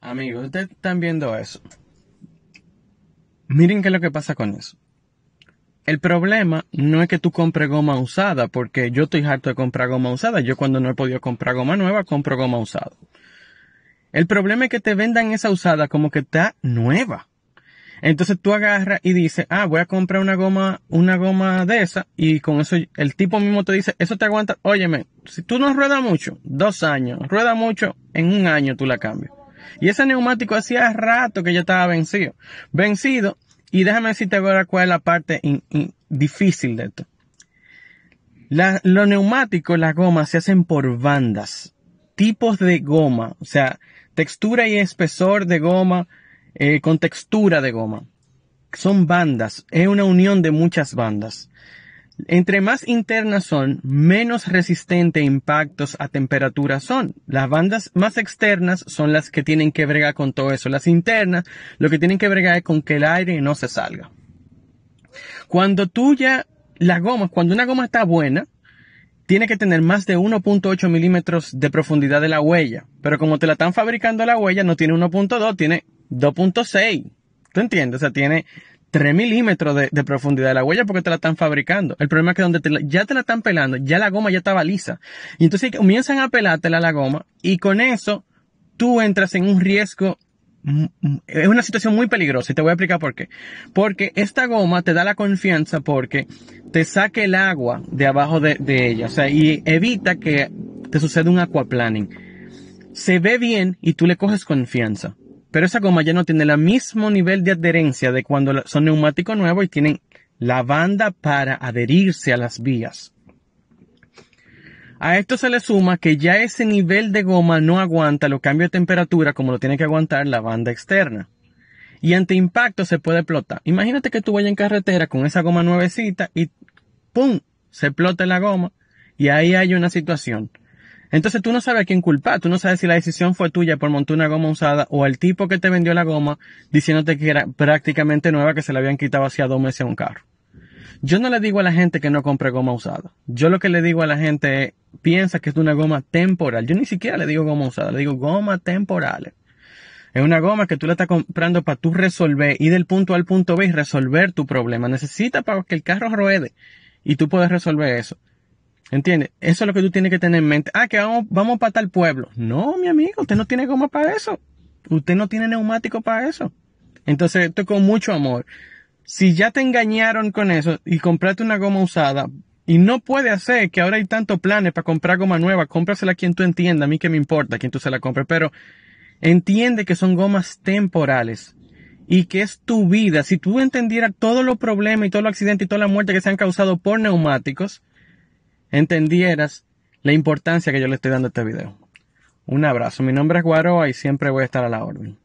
Amigos, ustedes están viendo eso. Miren qué es lo que pasa con eso. El problema no es que tú compres goma usada, porque yo estoy harto de comprar goma usada. Yo cuando no he podido comprar goma nueva, compro goma usada. El problema es que te vendan esa usada como que está nueva. Entonces tú agarras y dices, ah, voy a comprar una goma, una goma de esa, y con eso el tipo mismo te dice, eso te aguanta, óyeme, si tú no ruedas mucho, dos años, rueda mucho, en un año tú la cambias. Y ese neumático hacía rato que ya estaba vencido. Vencido. Y déjame decirte ahora cuál es la parte difícil de esto. La, los neumáticos, las gomas se hacen por bandas. Tipos de goma. O sea, textura y espesor de goma. Eh, con textura de goma. Son bandas. Es una unión de muchas bandas. Entre más internas son, menos resistente a e impactos a temperatura son. Las bandas más externas son las que tienen que bregar con todo eso. Las internas, lo que tienen que bregar es con que el aire no se salga. Cuando tú ya, las gomas, cuando una goma está buena, tiene que tener más de 1.8 milímetros de profundidad de la huella. Pero como te la están fabricando la huella, no tiene 1.2, tiene 2.6. ¿Tú entiendes? O sea, tiene 3 milímetros de, profundidad de la huella porque te la están fabricando. El problema es que donde ya te la están pelando, ya la goma ya estaba lisa. Y entonces comienzan a pelártela la goma y con eso tú entras en un riesgo mm, mm, es una situación muy peligrosa y te voy a explicar por qué. Porque esta goma te da la confianza porque te saque el agua de abajo de, de ella, o sea, y evita que te suceda un aquaplaning. Se ve bien y tú le coges confianza. Pero esa goma ya no tiene el mismo nivel de adherencia de cuando son neumáticos nuevos y tienen la banda para adherirse a las vías. A esto se le suma que ya ese nivel de goma no aguanta los cambios de temperatura como lo tiene que aguantar la banda externa. Y ante impacto se puede explotar. Imagínate que tú vayas en carretera con esa goma nuevecita y ¡pum! se explota la goma y ahí hay una situación. Entonces tú no sabes a quién culpar, tú no sabes si la decisión fue tuya por montar una goma usada o el tipo que te vendió la goma diciéndote que era prácticamente nueva que se la habían quitado hacía dos meses a un carro. Yo no le digo a la gente que no compre goma usada. Yo lo que le digo a la gente es, piensa que es una goma temporal. Yo ni siquiera le digo goma usada, le digo goma temporal. Es una goma que tú la estás comprando para tú resolver, ir del punto A al punto B y resolver tu problema. necesita para que el carro ruede y tú puedes resolver eso. ¿Entiendes? Eso es lo que tú tienes que tener en mente. Ah, que vamos, vamos para tal pueblo. No, mi amigo, usted no tiene goma para eso. Usted no tiene neumático para eso. Entonces, esto con mucho amor. Si ya te engañaron con eso y compraste una goma usada, y no puede hacer que ahora hay tantos planes para comprar goma nueva, cómprasela a quien tú entienda a mí que me importa quien tú se la compre pero entiende que son gomas temporales y que es tu vida. Si tú entendieras todos los problemas y todos los accidentes y toda la muerte que se han causado por neumáticos, entendieras la importancia que yo le estoy dando a este video. Un abrazo, mi nombre es Guaroa y siempre voy a estar a la orden.